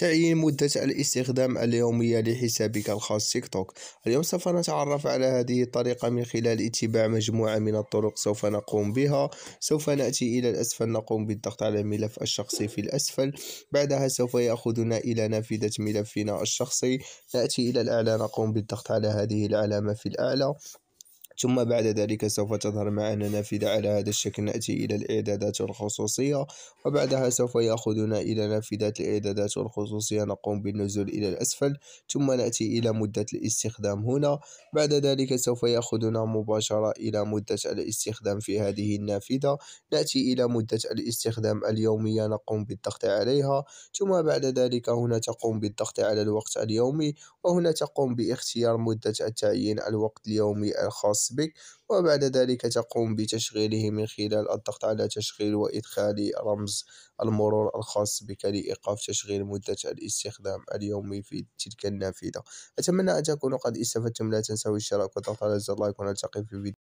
تعيين مدة الاستخدام اليومية لحسابك الخاص تيك توك اليوم سوف نتعرف على هذه الطريقة من خلال اتباع مجموعة من الطرق سوف نقوم بها سوف نأتي إلى الأسفل نقوم بالضغط على الملف الشخصي في الأسفل بعدها سوف يأخذنا إلى نافذة ملفنا الشخصي نأتي إلى الأعلى نقوم بالضغط على هذه العلامة في الأعلى ثم بعد ذلك سوف تظهر معنا نافذة على هذا الشكل نأتي إلى الإعدادات الخصوصية وبعدها سوف يأخذنا إلى نافذة الإعدادات الخصوصية نقوم بالنزول إلى الأسفل ثم نأتي إلى مدة الاستخدام هنا بعد ذلك سوف يأخذنا مباشرة إلى مدة الاستخدام في هذه النافذة نأتي إلى مدة الاستخدام اليومية نقوم بالضغط عليها ثم بعد ذلك هنا تقوم بالضغط على الوقت اليومي وهنا تقوم باختيار مدة التعيين الوقت اليومي الخاص بك وبعد ذلك تقوم بتشغيله من خلال الضغط على تشغيل وإدخال رمز المرور الخاص بك لإيقاف تشغيل مدة الاستخدام اليومي في تلك النافذة أتمنى أن تكونوا قد استفدتم لا تنسوا الاشتراك والضغط على زر لايك ونلتقي في فيديو